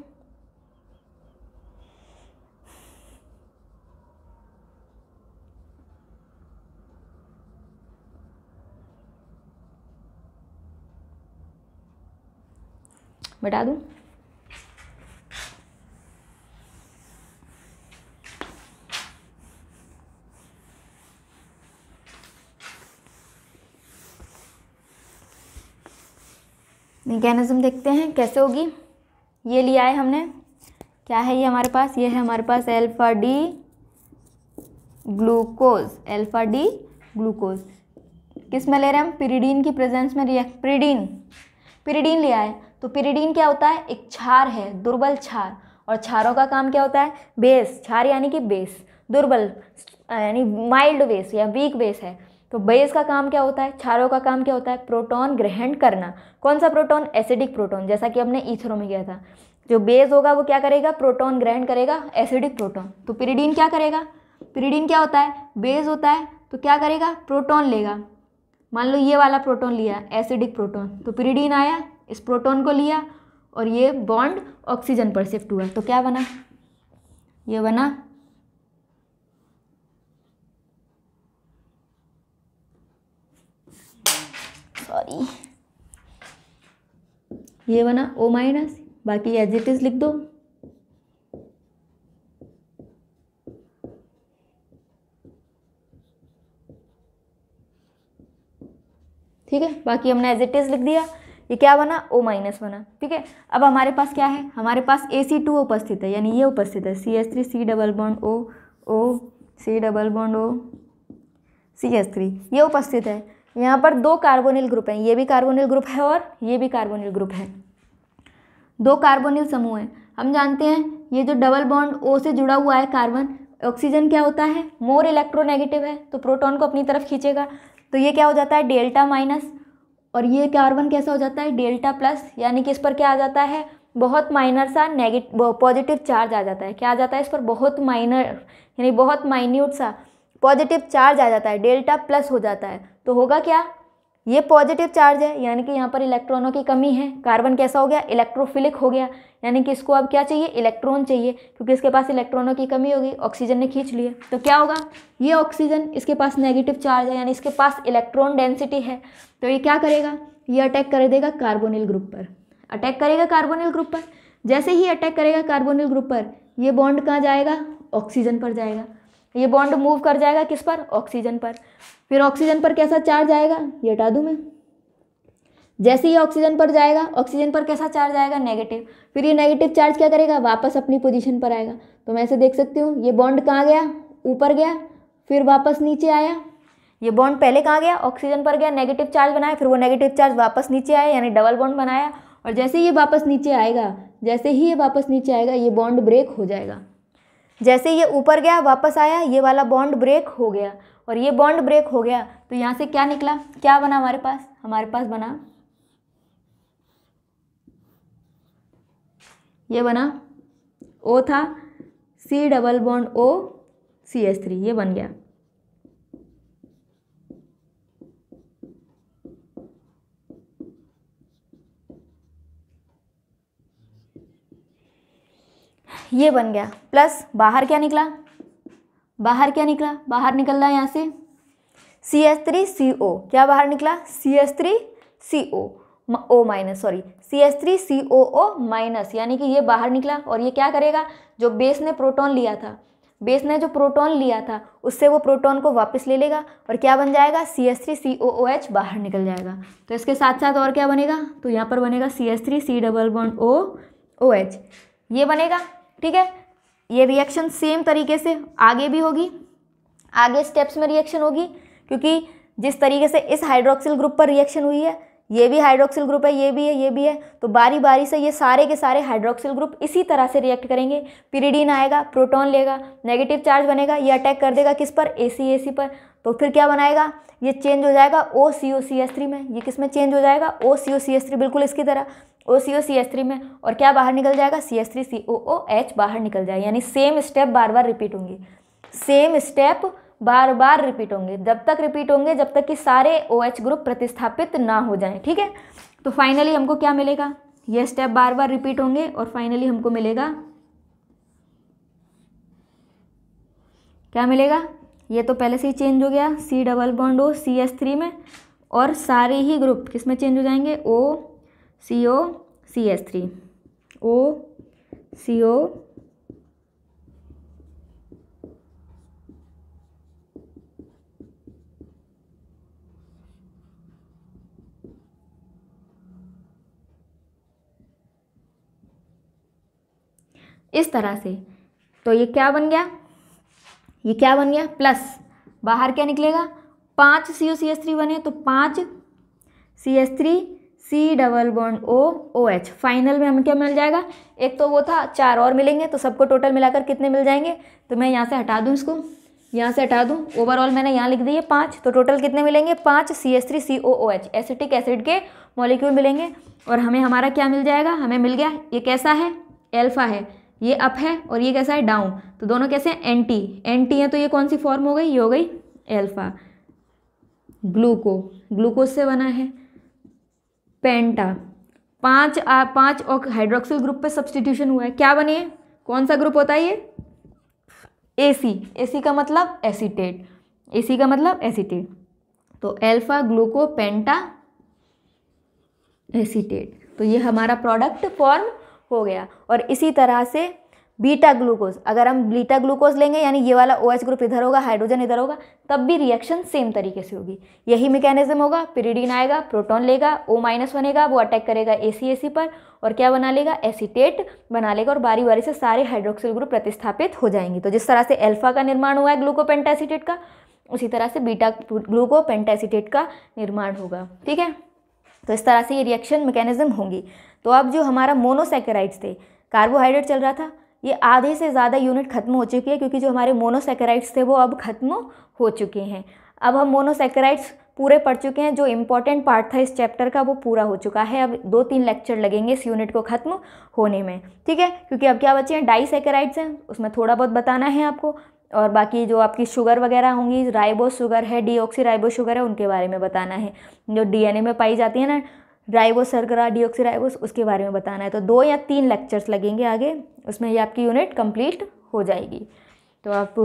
बटा दूँ मैकेनिज़्म देखते हैं कैसे होगी ये लिया है हमने क्या है ये हमारे पास ये है हमारे पास alpha D glucose alpha D glucose किस में ले रहे हैं हम पिरीडीन की प्रेजेंस में रिएक्ट पिरीडीन पिरीडीन ले आए तो पिरीडीन क्या होता है एक छार है दुर्बल छार और छारों का काम क्या होता है बेस छार यानी कि बेस दुर्बल यानी माइल्ड बेस या वीक बेस है तो बेस का काम क्या होता है छारों का काम क्या होता है प्रोटॉन ग्रहण करना कौन सा प्रोटॉन एसिडिक प्रोटॉन जैसा कि हमने ईथरों में किया था जो बेस होगा वो क्या करेगा प्रोटॉन ग्रहण करेगा एसिडिक प्रोटॉन तो पिरीडीन क्या करेगा पिरीडीन क्या होता है बेस होता है तो क्या करेगा प्रोटॉन लेगा मान लो ये वाला प्रोटोन लिया एसिडिक प्रोटोन तो पिरीडीन आया इस प्रोटोन को लिया और ये बॉन्ड ऑक्सीजन पर शिफ्ट हुआ तो क्या बना ये बना सॉरी ये बना ओ माइनस बाकी एज इट इज़ लिख दो ठीक है बाकी हमने एज इट इज़ लिख दिया ये क्या बना ओ माइनस बना ठीक है अब हमारे पास क्या है हमारे पास ए सी टू उपस्थित है यानी ये उपस्थित है C S three C double bond O O C double bond O C S three ये उपस्थित है यहाँ पर दो कार्बोनिल ग्रुप हैं ये भी कार्बोनिल ग्रुप है और ये भी कार्बोनिल ग्रुप है दो कार्बोनिल समूह हैं हम जानते हैं ये जो डबल बॉन्ड ओ से जुड़ा हुआ है कार्बन ऑक्सीजन क्या होता है मोर इलेक्ट्रोनेगेटिव है तो प्रोटॉन को अपनी तरफ खींचेगा तो ये क्या हो जाता है डेल्टा माइनस और ये कार्बन कैसा हो जाता है डेल्टा प्लस यानी कि इस पर क्या आ जाता है बहुत माइनर सा नेगेटिव पॉजिटिव चार्ज आ जाता है क्या आ जाता है इस पर बहुत माइनर यानी बहुत माइन्यूट सा पॉजिटिव चार्ज आ जाता है डेल्टा प्लस हो जाता है तो होगा क्या ये पॉजिटिव चार्ज है यानी कि यहाँ पर इलेक्ट्रॉनों की कमी है कार्बन कैसा हो गया इलेक्ट्रोफिलिक हो गया यानी कि इसको अब क्या चाहिए इलेक्ट्रॉन चाहिए क्योंकि इसके पास इलेक्ट्रॉनों की कमी होगी ऑक्सीजन ने खींच लिया तो क्या होगा ये ऑक्सीजन इसके पास नेगेटिव चार्ज है यानी इसके पास इलेक्ट्रॉन डेंसिटी है तो ये क्या करेगा ये अटैक कर देगा कार्बोनिल ग्रुप पर अटैक करेगा कार्बोनिल ग्रुप पर जैसे ही अटैक करेगा कार्बोनिल ग्रुप पर ये बॉन्ड कहाँ जाएगा ऑक्सीजन पर जाएगा ये बॉन्ड मूव कर जाएगा किस पर ऑक्सीजन पर फिर ऑक्सीजन पर कैसा चार्ज आएगा ये हटा दूँ मैं जैसे ही ऑक्सीजन पर जाएगा ऑक्सीजन पर कैसा चार्ज आएगा नेगेटिव फिर ये नेगेटिव चार्ज क्या करेगा वापस अपनी पोजीशन पर आएगा तो मैं ऐसे देख सकती हूँ ये बॉन्ड कहाँ गया ऊपर गया फिर वापस नीचे आया ये बॉन्ड पहले कहाँ गया ऑक्सीजन पर गया नेगेटिव चार्ज बनाया फिर वो नेगेटिव चार्ज वापस नीचे आया यानी डबल बॉन्ड बनाया और जैसे ही ये वापस नीचे आएगा जैसे ही ये वापस नीचे आएगा ये बॉन्ड ब्रेक हो जाएगा जैसे ये ऊपर गया वापस आया ये वाला बॉन्ड ब्रेक हो गया और ये बॉन्ड ब्रेक हो गया तो यहाँ से क्या निकला क्या बना हमारे पास हमारे पास बना ये बना ओ था C double bond O C S three ये बन गया ये बन गया प्लस बाहर क्या निकला बाहर क्या निकला बाहर निकल रहा है यहाँ से सी एस थ्री सी ओ क्या बाहर निकला C S three C O O minus sorry C S three C O O minus यानी कि ये बाहर निकला और ये क्या करेगा जो बेस ने प्रोटॉन लिया था बेस ने जो प्रोटॉन लिया था उससे वो प्रोटॉन को वापस ले लेगा और क्या बन जाएगा C S three C O O H बाहर निकल जाएगा तो इसके साथ साथ और क्या बनेगा तो यहाँ पर बनेगा C S three C double one O O H ये बनेगा ठीक है ये रिएक्शन सेम तरीके से आगे भी होगी आगे स्टेप्स में रिएक्शन होगी क्योंकि जिस तरीके से इस हाइड्रोक्सिल ग्रुप पर रिएक्शन हुई है ये भी हाइड्रोक्सिल ग्रुप है ये भी है ये भी है तो बारी बारी से ये सारे के सारे हाइड्रोक्सिल ग्रुप इसी तरह से रिएक्ट करेंगे पिरीडीन आएगा प्रोटॉन लेगा नेगेटिव चार्ज बनेगा ये अटैक कर देगा किस पर ए सी ए सी पर तो फिर क्या बनाएगा ये चेंज हो जाएगा ओ सी ओ सी एस थ्री में ये किस में चेंज हो जाएगा ओ सी ओ सी एस थ्री बिल्कुल इसकी तरह ओ सी ओ सी एस थ्री में और क्या बाहर निकल जाएगा C S three C O O H बाहर निकल जाएगा यानी सेम स्टेप बार बार रिपीट होंगी सेम स्टेप बार बार रिपीट होंगे जब तक रिपीट होंगे जब तक कि सारे ओ OH ग्रुप प्रतिस्थापित ना हो जाएं ठीक है तो फाइनली हमको क्या मिलेगा ये स्टेप बार बार रिपीट होंगे और फाइनली हमको मिलेगा क्या मिलेगा ये तो पहले से ही चेंज हो गया C double bond O C S three में और सारे ही ग्रुप किस में चेंज हो जाएंगे ओ सी ओ सी एस थ्री ओ सी ओ इस तरह से तो ये क्या बन गया ये क्या बन गया प्लस बाहर क्या निकलेगा पाँच सी ओ सी एस थ्री बने तो पाँच C S three C double bond O O H final में हमें क्या मिल जाएगा एक तो वो था चार और मिलेंगे तो सबको टोटल मिलाकर कितने मिल जाएंगे तो मैं यहाँ से हटा दूँ इसको यहाँ से हटा दूँ ओवरऑल मैंने यहाँ लिख दिए पाँच तो टोटल कितने मिलेंगे पाँच C S three C O O H acetic acid के मॉलिक्यूल मिलेंगे और हमें हमारा क्या मिल जाएगा हमें मिल गया ये कैसा है एल्फ़ा है ये अप है और ये कैसा है डाउन तो दोनों कैसे हैं एंटी एंटी है तो ये कौन सी फॉर्म हो गई ये हो गई एल्फा ग्लूको ग्लूकोज से बना है पेंटा पांच आ, पांच और हाइड्रोक्सिल ग्रुप पे सब्सटीट्यूशन हुआ है क्या है कौन सा ग्रुप होता है ये एसी एसी का मतलब एसीटेट एसी का मतलब एसीटेट तो एल्फा ग्लूको पेंटा एसीटेट तो ये हमारा प्रोडक्ट फॉर्म हो गया और इसी तरह से बीटा ग्लूकोज अगर हम बीटा ग्लूकोज लेंगे यानी ये वाला ओ OH ग्रुप इधर होगा हाइड्रोजन इधर होगा तब भी रिएक्शन सेम तरीके से होगी यही मैकेनिज्म होगा पिरीडीन आएगा प्रोटॉन लेगा ओ माइनस बनेगा वो अटैक करेगा ए सी ए सी पर और क्या बना लेगा एसीटेट बना लेगा और बारी बारी से सारे हाइड्रोक्सिल ग्रुप प्रतिस्थापित हो जाएंगे तो जिस तरह से एल्फा का निर्माण हुआ है ग्लूकोपेंटासीटेट का उसी तरह से बीटा ग्लूकोपेंटासीटेट का निर्माण होगा ठीक है तो इस तरह से ये रिएक्शन मैकेनिज्म होंगी तो अब जो हमारा मोनोसेकेराइड्स थे कार्बोहाइड्रेट चल रहा था ये आधे से ज़्यादा यूनिट खत्म हो चुकी है क्योंकि जो हमारे मोनोसेकेराइड्स थे वो अब खत्म हो चुके हैं अब हम मोनोसेकेराइड्स पूरे पढ़ चुके हैं जो इम्पोर्टेंट पार्ट था इस चैप्टर का वो पूरा हो चुका है अब दो तीन लेक्चर लगेंगे इस यूनिट को ख़त्म होने में ठीक है क्योंकि अब क्या बचे हैं डाईसेकेराइड्स हैं उसमें थोड़ा बहुत बताना है आपको और बाकी जो आपकी शुगर वगैरह होंगी राइबो शुगर है डी राइबो शुगर है उनके बारे में बताना है जो ए में पाई जाती है ना राइबोस सरगरा डीऑक्सीराइबोस उसके बारे में बताना है तो दो या तीन लेक्चर्स लगेंगे आगे उसमें ये आपकी यूनिट कंप्लीट हो जाएगी तो आप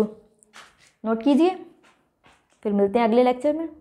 नोट कीजिए फिर मिलते हैं अगले लेक्चर में